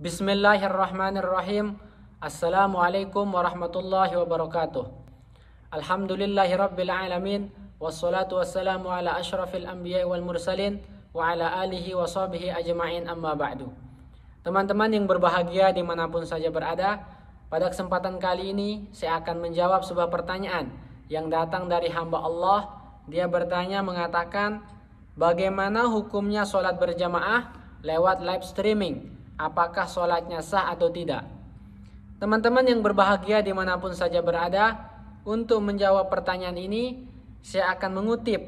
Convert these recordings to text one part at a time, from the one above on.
Bismillahirrahmanirrahim. Assalamualaikum warahmatullahi wabarakatuh. Alhamdulillahi rabbil alamin. Wassalatu wassalamu ala ashrafil anbiya wal mursalin wa ala alihi wa sahbihi ajma'in amma ba'du. Teman-teman yang berbahagia dimanapun saja berada, pada kesempatan kali ini saya akan menjawab sebuah pertanyaan yang datang dari hamba Allah. Dia bertanya mengatakan, bagaimana hukumnya sholat berjamaah lewat live streaming? apakah sholatnya sah atau tidak. Teman-teman yang berbahagia dimanapun saja berada, untuk menjawab pertanyaan ini, saya akan mengutip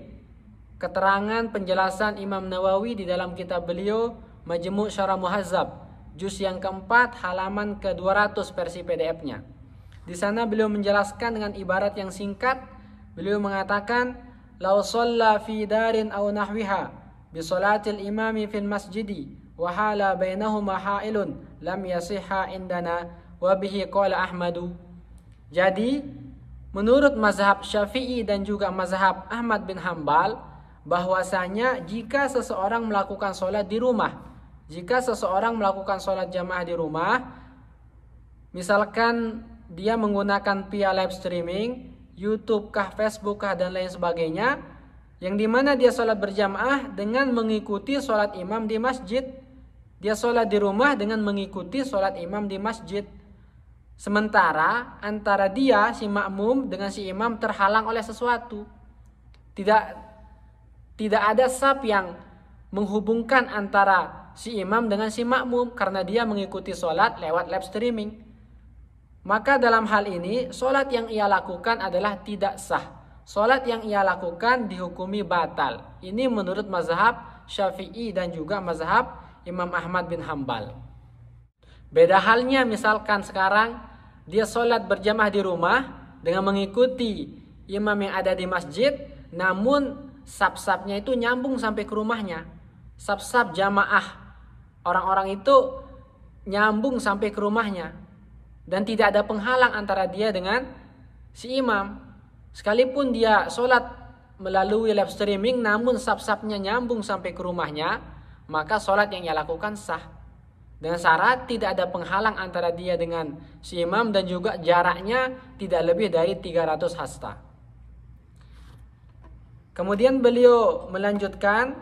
keterangan penjelasan Imam Nawawi di dalam kitab beliau Majmu' Syarah Muhazzab, juz yang keempat halaman ke-200 versi PDF-nya. Di sana beliau menjelaskan dengan ibarat yang singkat, beliau mengatakan, "Lau shalla fi darin au nahwiha bi salatil imami fil masjidi وحال بينهما حائل lam yasiha indana wa bihi qala Ahmadu. Jadi menurut mazhab Syafi'i dan juga mazhab Ahmad bin Hambal bahwasanya jika seseorang melakukan sholat di rumah, jika seseorang melakukan sholat jamaah di rumah, misalkan dia menggunakan via live streaming, YouTube kah, Facebook kah dan lain sebagainya, yang dimana dia sholat berjamaah dengan mengikuti sholat imam di masjid, dia sholat di rumah dengan mengikuti sholat imam di masjid. Sementara antara dia si makmum dengan si imam terhalang oleh sesuatu. Tidak tidak ada sab yang menghubungkan antara si imam dengan si makmum karena dia mengikuti sholat lewat live streaming. Maka dalam hal ini sholat yang ia lakukan adalah tidak sah. Sholat yang ia lakukan dihukumi batal. Ini menurut mazhab Syafi'i dan juga mazhab Imam Ahmad bin Hambal. Beda halnya misalkan sekarang dia sholat berjamaah di rumah dengan mengikuti imam yang ada di masjid, namun sab-sabnya itu nyambung sampai ke rumahnya. Sab-sab jamaah orang-orang itu nyambung sampai ke rumahnya dan tidak ada penghalang antara dia dengan si imam. Sekalipun dia sholat melalui live streaming namun sab sabnya nyambung sampai ke rumahnya maka sholat yang ia lakukan sah. Dengan syarat tidak ada penghalang antara dia dengan si imam dan juga jaraknya tidak lebih dari 300 hasta. Kemudian beliau melanjutkan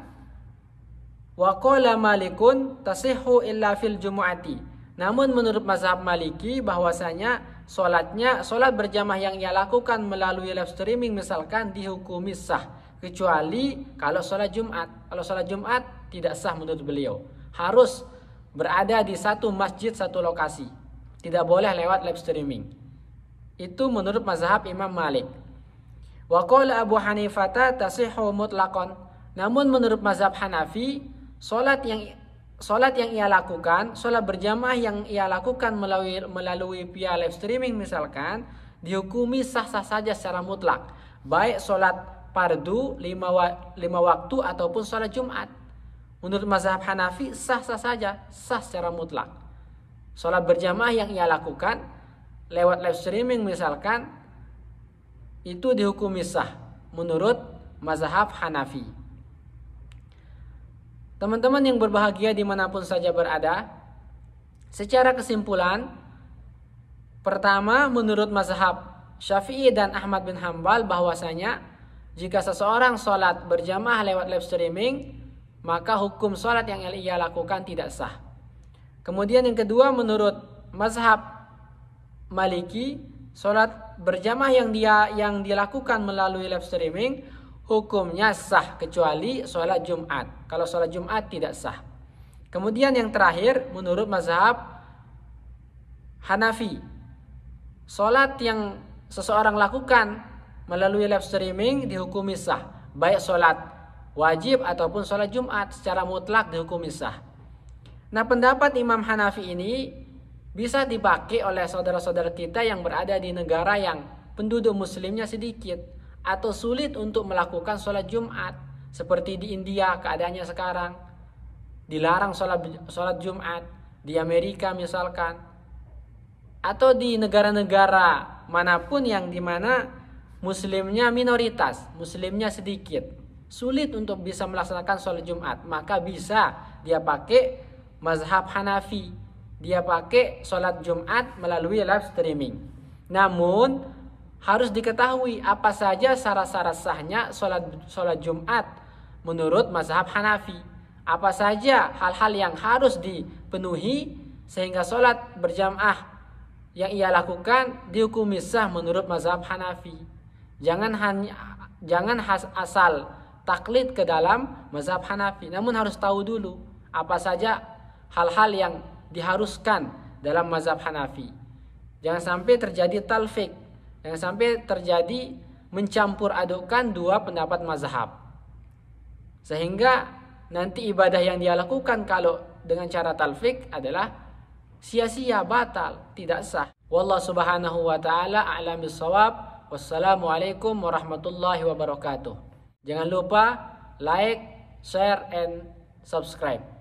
wa malikun tasihu illa fil jumu'ati. Namun menurut mazhab Maliki bahwasanya sholatnya sholat berjamaah yang ia lakukan melalui live streaming misalkan dihukumi sah kecuali kalau sholat Jumat. Kalau sholat Jumat tidak sah menurut beliau. Harus berada di satu masjid, satu lokasi. Tidak boleh lewat live streaming. Itu menurut mazhab Imam Malik. Wa Abu Hanifata tasihhu mutlaqan. Namun menurut mazhab Hanafi, salat yang salat yang ia lakukan, salat berjamaah yang ia lakukan melalui melalui via live streaming misalkan, dihukumi sah-sah saja secara mutlak. Baik salat pardu lima, wa, lima waktu ataupun salat Jumat. Menurut mazhab Hanafi sah-sah saja, sah secara mutlak. Sholat berjamaah yang ia lakukan lewat live streaming misalkan itu dihukumi sah menurut mazhab Hanafi. Teman-teman yang berbahagia dimanapun saja berada, secara kesimpulan, pertama menurut mazhab Syafi'i dan Ahmad bin Hambal bahwasanya jika seseorang sholat berjamaah lewat live streaming, maka hukum sholat yang ia lakukan tidak sah. Kemudian yang kedua menurut mazhab Maliki, sholat berjamaah yang dia yang dilakukan melalui live streaming hukumnya sah kecuali sholat Jumat. Kalau sholat Jumat tidak sah. Kemudian yang terakhir menurut mazhab Hanafi, sholat yang seseorang lakukan melalui live streaming dihukumi sah, baik sholat wajib ataupun sholat Jumat secara mutlak dihukumi sah. Nah pendapat Imam Hanafi ini bisa dipakai oleh saudara-saudara kita yang berada di negara yang penduduk muslimnya sedikit atau sulit untuk melakukan sholat Jumat seperti di India keadaannya sekarang dilarang sholat, sholat Jumat di Amerika misalkan atau di negara-negara manapun yang dimana muslimnya minoritas muslimnya sedikit sulit untuk bisa melaksanakan sholat Jumat, maka bisa dia pakai mazhab Hanafi. Dia pakai sholat Jumat melalui live streaming. Namun harus diketahui apa saja syarat-syarat sahnya sholat, sholat Jumat menurut mazhab Hanafi. Apa saja hal-hal yang harus dipenuhi sehingga sholat berjamaah yang ia lakukan dihukumi sah menurut mazhab Hanafi. Jangan hanya jangan asal taklid ke dalam mazhab Hanafi. Namun harus tahu dulu apa saja hal-hal yang diharuskan dalam mazhab Hanafi. Jangan sampai terjadi talfik. Jangan sampai terjadi mencampur adukkan dua pendapat mazhab. Sehingga nanti ibadah yang dia lakukan kalau dengan cara talfik adalah sia-sia, batal, tidak sah. Wallah subhanahu wa ta'ala a'lam bisawab. Wassalamualaikum warahmatullahi wabarakatuh. Jangan lupa like, share, and subscribe.